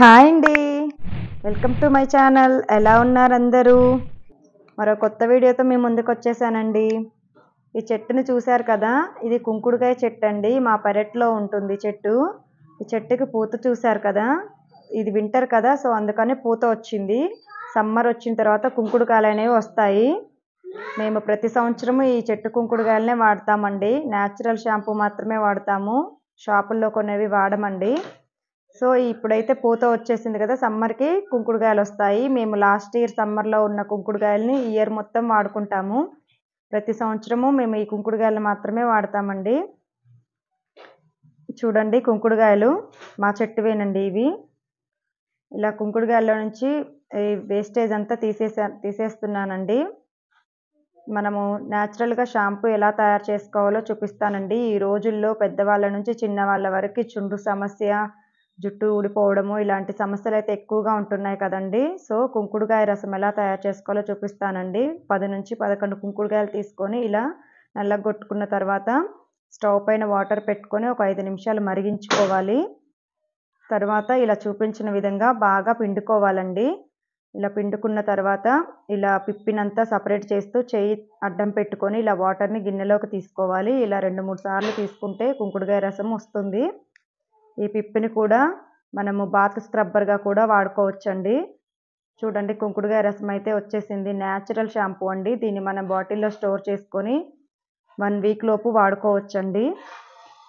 hi అండి welcome to my channel ఎలా ఉన్నారు అందరూ మరో కొత్త వీడియోతో మేము ముందుకు వచ్చేసానండి ఈ చెట్టుని చూశారు కదా ఇది కుంకుడుకాయ చెట్టు అండి మా పెరట్లో ఉంటుంది చెట్టు ఈ చెట్టుకి పూత చూశారు కదా ఇది వింటర్ కదా సో అందుకని పూత వచ్చింది సమ్మర్ వచ్చిన తర్వాత కుంకుడుకాయలు అనేవి వస్తాయి మేము ప్రతి సంవత్సరము ఈ చెట్టు కుంకుడుకాయలనే వాడతామండి న్యాచురల్ షాంపూ మాత్రమే వాడతాము షాపుల్లో కొనేవి వాడమండి సో ఇప్పుడైతే పూత వచ్చేసింది కదా సమ్మర్కి కుంకుడుగాయలు వస్తాయి మేము లాస్ట్ ఇయర్ సమ్మర్లో ఉన్న కుంకుడుకాయలని ఈ ఇయర్ మొత్తం వాడుకుంటాము ప్రతి సంవత్సరము మేము ఈ కుంకుడుకాయలు మాత్రమే వాడతామండి చూడండి కుంకుడుగాయలు మా చెట్టు వేనండి ఇవి ఇలా కుంకుడుకాయల్లో నుంచి వేస్టేజ్ అంతా తీసేసా తీసేస్తున్నానండి మనము న్యాచురల్గా షాంపూ ఎలా తయారు చేసుకోవాలో చూపిస్తానండి ఈ రోజుల్లో పెద్దవాళ్ళ నుంచి చిన్నవాళ్ళ వరకు చుండ్రు సమస్య జుట్టు ఊడిపోవడము ఇలాంటి సమస్యలు అయితే ఎక్కువగా ఉంటున్నాయి కదండి సో కుంకుడుకాయ రసం ఎలా తయారు చేసుకోవాలో చూపిస్తానండి పది నుంచి పదకొండు కుంకుడుకాయలు తీసుకొని ఇలా నల్లగొట్టుకున్న తర్వాత స్టవ్ పైన వాటర్ పెట్టుకొని ఒక ఐదు నిమిషాలు మరిగించుకోవాలి తర్వాత ఇలా చూపించిన విధంగా బాగా పిండుకోవాలండి ఇలా పిండుకున్న తర్వాత ఇలా పిప్పినంతా సపరేట్ చేస్తూ చేయి అడ్డం పెట్టుకొని ఇలా వాటర్ని గిన్నెలోకి తీసుకోవాలి ఇలా రెండు మూడు సార్లు తీసుకుంటే కుంకుడుకాయ రసం వస్తుంది ఈ పిప్పిని కూడా మనము బాత్ స్క్రబ్బర్గా కూడా వాడుకోవచ్చండి చూడండి కుంకుడుగా రసం అయితే వచ్చేసింది న్యాచురల్ షాంపూ అండి దీన్ని మనం బాటిల్లో స్టోర్ చేసుకొని వన్ వీక్ లోపు వాడుకోవచ్చండి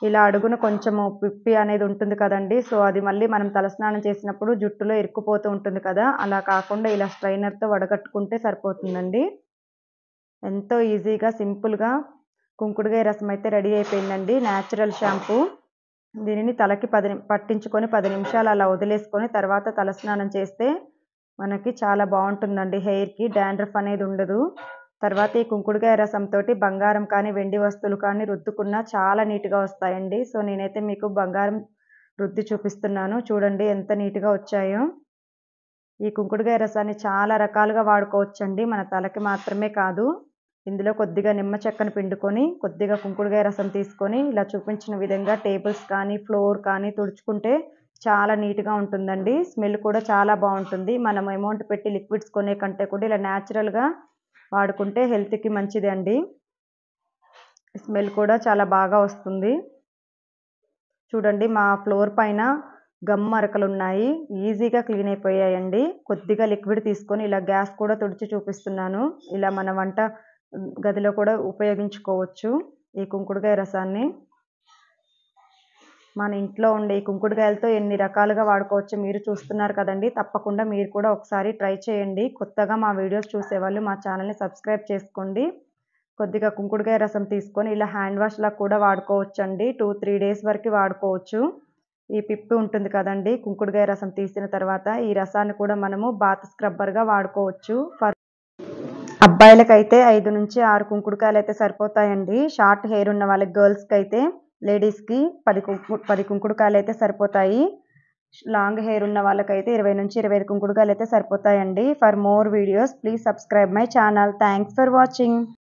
ఇలా అడుగున కొంచెము పిప్పి అనేది ఉంటుంది కదండి సో అది మళ్ళీ మనం తలస్నానం చేసినప్పుడు జుట్టులో ఇరుక్కుపోతూ ఉంటుంది కదా అలా కాకుండా ఇలా స్ట్రైనర్తో వడగట్టుకుంటే సరిపోతుందండి ఎంతో ఈజీగా సింపుల్గా కుంకుడుగా రసం అయితే రెడీ అయిపోయిందండి న్యాచురల్ షాంపూ దీనిని తలకి పది పట్టించుకొని పది నిమిషాలు అలా వదిలేసుకొని తర్వాత తలస్నానం చేస్తే మనకి చాలా బాగుంటుందండి హెయిర్కి డాండ్రఫ్ అనేది ఉండదు తర్వాత ఈ కుంకుడుకాయ రసంతో బంగారం కానీ వెండి వస్తువులు కానీ రుద్దుకున్నా చాలా నీట్గా వస్తాయండి సో నేనైతే మీకు బంగారం రుద్ది చూపిస్తున్నాను చూడండి ఎంత నీట్గా వచ్చాయో ఈ కుంకుడుకాయ రసాన్ని చాలా రకాలుగా వాడుకోవచ్చండి మన తలకి మాత్రమే కాదు ఇందులో కొద్దిగా నిమ్మ చెక్కను పిండుకొని కొద్దిగా కుంకుడుగాయ రసం తీసుకొని ఇలా చూపించిన విధంగా టేబుల్స్ కానీ ఫ్లోర్ కానీ తుడుచుకుంటే చాలా నీట్గా ఉంటుందండి స్మెల్ కూడా చాలా బాగుంటుంది మనం అమౌంట్ పెట్టి లిక్విడ్స్ కొనే కంటే కూడా ఇలా న్యాచురల్గా వాడుకుంటే హెల్త్కి మంచిది అండి స్మెల్ కూడా చాలా బాగా వస్తుంది చూడండి మా ఫ్లోర్ పైన గమ్ మరకలు ఉన్నాయి ఈజీగా క్లీన్ అయిపోయాయండి కొద్దిగా లిక్విడ్ తీసుకొని ఇలా గ్యాస్ కూడా తుడిచి చూపిస్తున్నాను ఇలా మన వంట గదిలో కూడా ఉపయోగించుకోవచ్చు ఈ కుంకుడుకాయ రసాన్ని మన ఇంట్లో ఉండే ఈ కుంకుడుకాయలతో ఎన్ని రకాలుగా వాడుకోవచ్చు మీరు చూస్తున్నారు కదండి తప్పకుండా మీరు కూడా ఒకసారి ట్రై చేయండి కొత్తగా మా వీడియోస్ చూసేవాళ్ళు మా ఛానల్ని సబ్స్క్రైబ్ చేసుకోండి కొద్దిగా కుంకుడుకాయ రసం తీసుకొని ఇలా హ్యాండ్ వాష్లా కూడా వాడుకోవచ్చు అండి టూ త్రీ డేస్ వరకు వాడుకోవచ్చు ఈ పిప్పి ఉంటుంది కదండి కుంకుడుకాయ రసం తీసిన తర్వాత ఈ రసాన్ని కూడా మనము బాత్ స్క్రబ్బర్గా వాడుకోవచ్చు అబ్బాయిలకైతే ఐదు నుంచి ఆరు కుంకుడుకాయలు అయితే సరిపోతాయండి షార్ట్ హెయిర్ ఉన్న వాళ్ళకి గర్ల్స్కి అయితే లేడీస్కి పది కుంకు పది కుంకుడుకాయలు అయితే సరిపోతాయి లాంగ్ హెయిర్ ఉన్న వాళ్ళకైతే ఇరవై నుంచి ఇరవై ఐదు కుంకుడుకాయలు అయితే సరిపోతాయండి for more videos please subscribe my channel thanks for watching